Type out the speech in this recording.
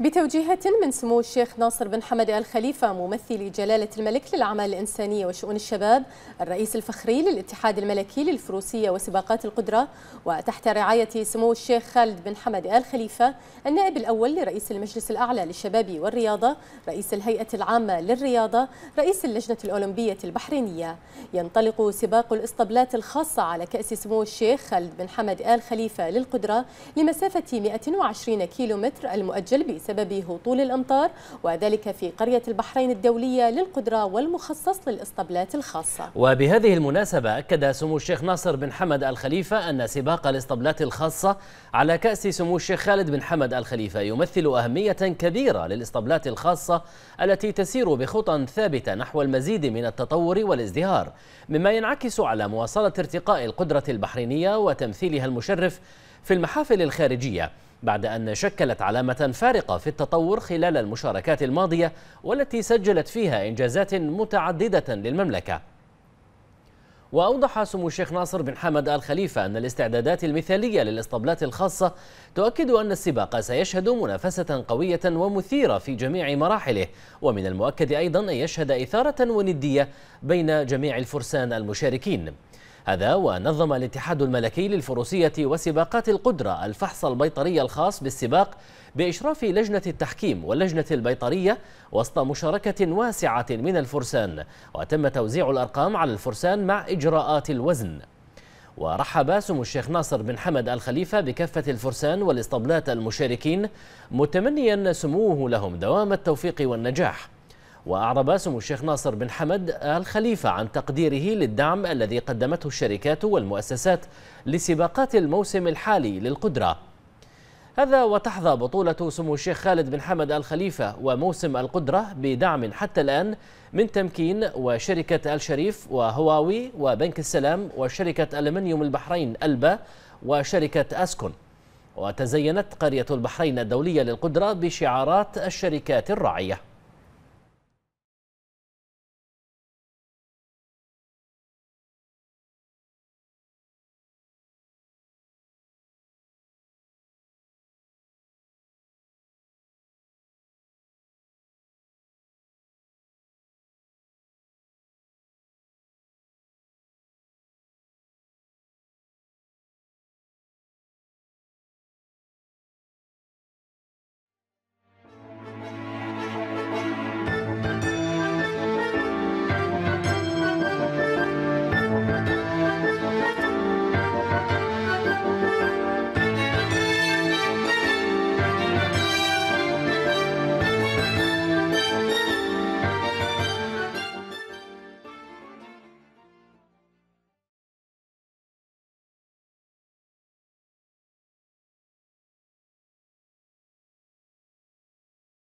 بتوجيهات من سمو الشيخ ناصر بن حمد آل خليفة ممثل جلالة الملك للأعمال الإنسانية وشؤون الشباب الرئيس الفخري للاتحاد الملكي للفروسية وسباقات القدرة وتحت رعاية سمو الشيخ خالد بن حمد آل خليفة النائب الأول لرئيس المجلس الأعلى للشباب والرياضة رئيس الهيئة العامة للرياضة رئيس اللجنة الأولمبية البحرينية ينطلق سباق الإسطبلات الخاصة على كأس سمو الشيخ خالد بن حمد آل خليفة للقدرة لمسافة 120 كيلومتر المؤجل ب بسبب هطول الأمطار وذلك في قرية البحرين الدولية للقدرة والمخصص للإسطبلات الخاصة وبهذه المناسبة أكد سمو الشيخ ناصر بن حمد الخليفة أن سباق الإسطبلات الخاصة على كأس سمو الشيخ خالد بن حمد الخليفة يمثل أهمية كبيرة للإسطبلات الخاصة التي تسير بخطى ثابتة نحو المزيد من التطور والازدهار مما ينعكس على مواصلة ارتقاء القدرة البحرينية وتمثيلها المشرف في المحافل الخارجية بعد أن شكلت علامة فارقة في التطور خلال المشاركات الماضية والتي سجلت فيها إنجازات متعددة للمملكة وأوضح سمو الشيخ ناصر بن حمد آل خليفة أن الاستعدادات المثالية للإسطبلات الخاصة تؤكد أن السباق سيشهد منافسة قوية ومثيرة في جميع مراحله ومن المؤكد أيضا أن يشهد إثارة وندية بين جميع الفرسان المشاركين هذا ونظم الاتحاد الملكي للفروسية وسباقات القدرة الفحص البيطري الخاص بالسباق بإشراف لجنة التحكيم واللجنة البيطرية وسط مشاركة واسعة من الفرسان وتم توزيع الأرقام على الفرسان مع إجراءات الوزن ورحب سمو الشيخ ناصر بن حمد الخليفة بكافة الفرسان والاسطبلات المشاركين متمنيا سموه لهم دوام التوفيق والنجاح وأعرب سمو الشيخ ناصر بن حمد آل خليفة عن تقديره للدعم الذي قدمته الشركات والمؤسسات لسباقات الموسم الحالي للقدرة هذا وتحظى بطولة سمو الشيخ خالد بن حمد آل خليفة وموسم القدرة بدعم حتى الآن من تمكين وشركة الشريف وهواوي وبنك السلام وشركة ألمنيوم البحرين ألبا وشركة أسكن وتزينت قرية البحرين الدولية للقدرة بشعارات الشركات الراعية